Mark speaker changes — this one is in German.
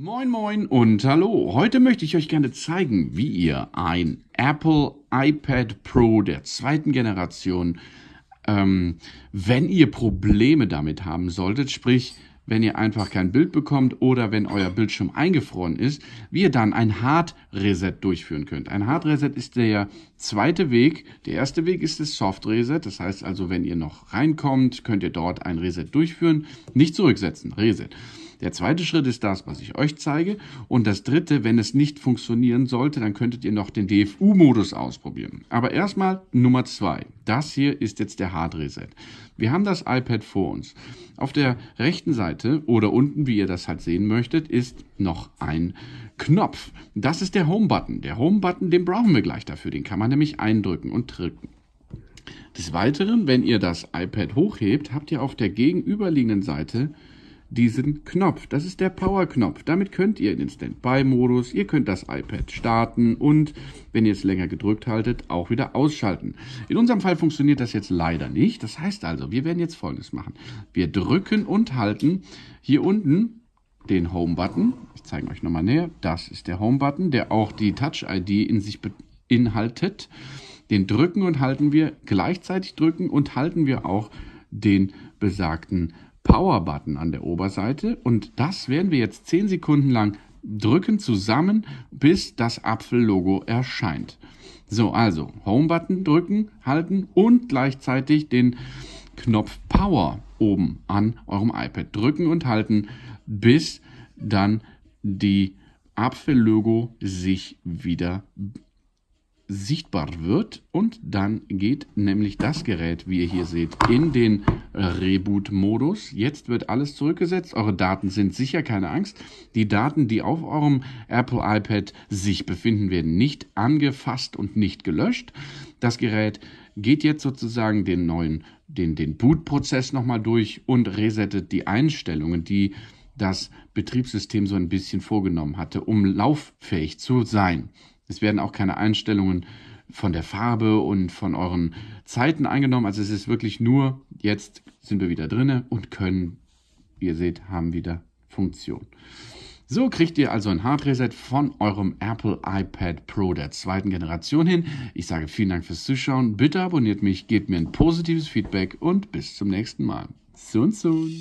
Speaker 1: Moin moin und hallo. Heute möchte ich euch gerne zeigen, wie ihr ein Apple iPad Pro der zweiten Generation, ähm, wenn ihr Probleme damit haben solltet, sprich wenn ihr einfach kein Bild bekommt oder wenn euer Bildschirm eingefroren ist, wie ihr dann ein Hard Reset durchführen könnt. Ein Hard Reset ist der zweite Weg. Der erste Weg ist das Soft Reset. Das heißt also, wenn ihr noch reinkommt, könnt ihr dort ein Reset durchführen. Nicht zurücksetzen, Reset. Der zweite Schritt ist das, was ich euch zeige. Und das dritte, wenn es nicht funktionieren sollte, dann könntet ihr noch den DFU-Modus ausprobieren. Aber erstmal Nummer zwei. Das hier ist jetzt der Hard Reset. Wir haben das iPad vor uns. Auf der rechten Seite oder unten, wie ihr das halt sehen möchtet, ist noch ein Knopf. Das ist der Home-Button. Der Home-Button, den brauchen wir gleich dafür. Den kann man nämlich eindrücken und drücken. Des Weiteren, wenn ihr das iPad hochhebt, habt ihr auf der gegenüberliegenden Seite diesen Knopf. Das ist der Power-Knopf. Damit könnt ihr in den Standby-Modus, ihr könnt das iPad starten und, wenn ihr es länger gedrückt haltet, auch wieder ausschalten. In unserem Fall funktioniert das jetzt leider nicht. Das heißt also, wir werden jetzt Folgendes machen. Wir drücken und halten hier unten den Home-Button. Ich zeige euch nochmal näher. Das ist der Home-Button, der auch die Touch-ID in sich beinhaltet. Den drücken und halten wir. Gleichzeitig drücken und halten wir auch den besagten Button. Power-Button an der Oberseite und das werden wir jetzt 10 Sekunden lang drücken zusammen, bis das Apfellogo erscheint. So, also Home-Button drücken, halten und gleichzeitig den Knopf Power oben an eurem iPad drücken und halten, bis dann die Apfellogo sich wieder sichtbar wird und dann geht nämlich das Gerät, wie ihr hier seht, in den Reboot-Modus. Jetzt wird alles zurückgesetzt, eure Daten sind sicher, keine Angst. Die Daten, die auf eurem Apple iPad sich befinden, werden nicht angefasst und nicht gelöscht. Das Gerät geht jetzt sozusagen den neuen, den, den Boot-Prozess nochmal durch und resettet die Einstellungen, die das Betriebssystem so ein bisschen vorgenommen hatte, um lauffähig zu sein. Es werden auch keine Einstellungen von der Farbe und von euren Zeiten eingenommen. Also es ist wirklich nur, jetzt sind wir wieder drinne und können, wie ihr seht, haben wieder Funktion. So kriegt ihr also ein Hard Reset von eurem Apple iPad Pro der zweiten Generation hin. Ich sage vielen Dank fürs Zuschauen. Bitte abonniert mich, gebt mir ein positives Feedback und bis zum nächsten Mal. Soon, soon.